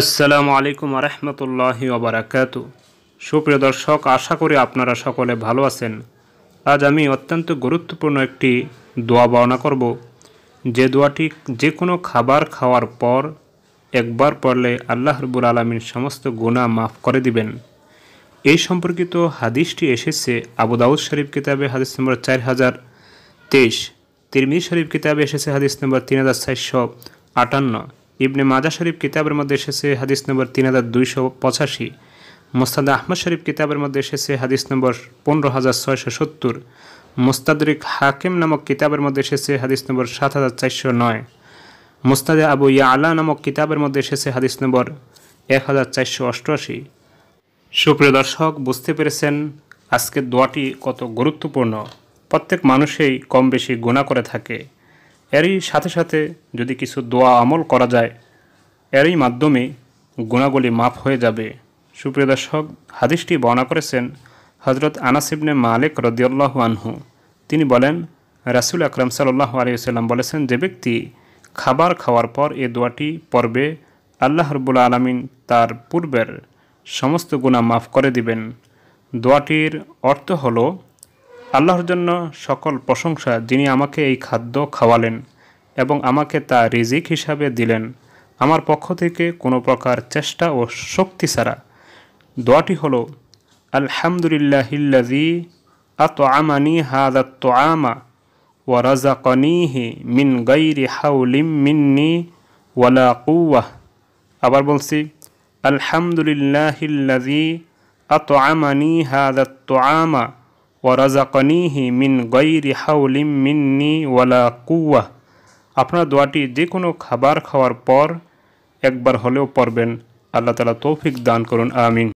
আসসালামু আলাইকুম আরহামতুল্লাহি ওবরাকাতু সুপ্রিয় দর্শক আশা করি আপনারা সকলে ভালো আছেন আজ আমি অত্যন্ত গুরুত্বপূর্ণ একটি দোয়া বর্ণনা করব যে দোয়াটি যে কোনো খাবার খাওয়ার পর একবার পড়লে আল্লাহ রবুল আলমিন সমস্ত গুণা মাফ করে দিবেন এই সম্পর্কিত হাদিসটি এসেছে আবুদাউদ শরীফ কিতাবে হাদিস নম্বর চার হাজার তেইশ তিরমিজ শরীফ কিতাবে এসেছে হাদিস নম্বর তিন হাজার চারশো আটান্ন ইবনে মাজা শরীফ কিতাবের মধ্যে এসেছে হাদিস নম্বর তিন হাজার দুইশো পঁচাশি মোস্তাদ আহমদ শরীফ কিতাবের মধ্যে এসেছে হাদিস নম্বর পনেরো হাজার ছয়শো সত্তর মোস্তাদরিক হাকিম নামক কিতাবের মধ্যে এসেছে হাদিস নম্বর সাত হাজার চারশো নয় মোস্তাদে আবু ইয়া আলা নামক কিতাবের মধ্যে এসেছে হাদিস নম্বর এক হাজার চারশো অষ্টআশি সুপ্রিয় দর্শক বুঝতে পেরেছেন আজকের দোয়াটি কত গুরুত্বপূর্ণ প্রত্যেক মানুষেই কম বেশি গুণা করে থাকে এরই সাথে সাথে যদি কিছু দোয়া আমল করা যায় এরই মাধ্যমে গুণাগুলি মাফ হয়ে যাবে সুপ্রিয় দর্শক হাদিসটি বর্ণনা করেছেন হজরত আনাসিবনে মালিক রদিউল্লাহ আনহু তিনি বলেন রাসুল আকরাম সাল্লাহ আলিয়াল্লাম বলেছেন যে ব্যক্তি খাবার খাওয়ার পর এ দোয়াটি পর্বে আল্লাহ রবুল্লা আলমিন তার পূর্বের সমস্ত গুণা মাফ করে দিবেন দোয়াটির অর্থ হল আল্লাহর জন্য সকল প্রশংসা যিনি আমাকে এই খাদ্য খাওয়ালেন এবং আমাকে তা রিজিক হিসাবে দিলেন আমার পক্ষ থেকে কোনো প্রকার চেষ্টা ও শক্তি ছাড়া দোয়াটি হল আলহামদুলিল্লাহিল্লাজি আত আমানি হাদাত তো আমা ওয়ারাজাকনিহি মিন গৈরি হাউলিম মিন্নি ওয়ালা কুয়াহ আবার বলছি আলহামদুলিল্লাহিল্লাজি আত আমানি হাদাত তো আমা ওয়ারাজাকনিহি মিন গৈরি হাউলিম মিন্নি ওয়ালা কুয়াহ আপনার দোয়াটি যে কোনো খাবার খাওয়ার পর একবার হলেও পড়বেন আল্লাহ তালা তৌফিক দান করুন আমিন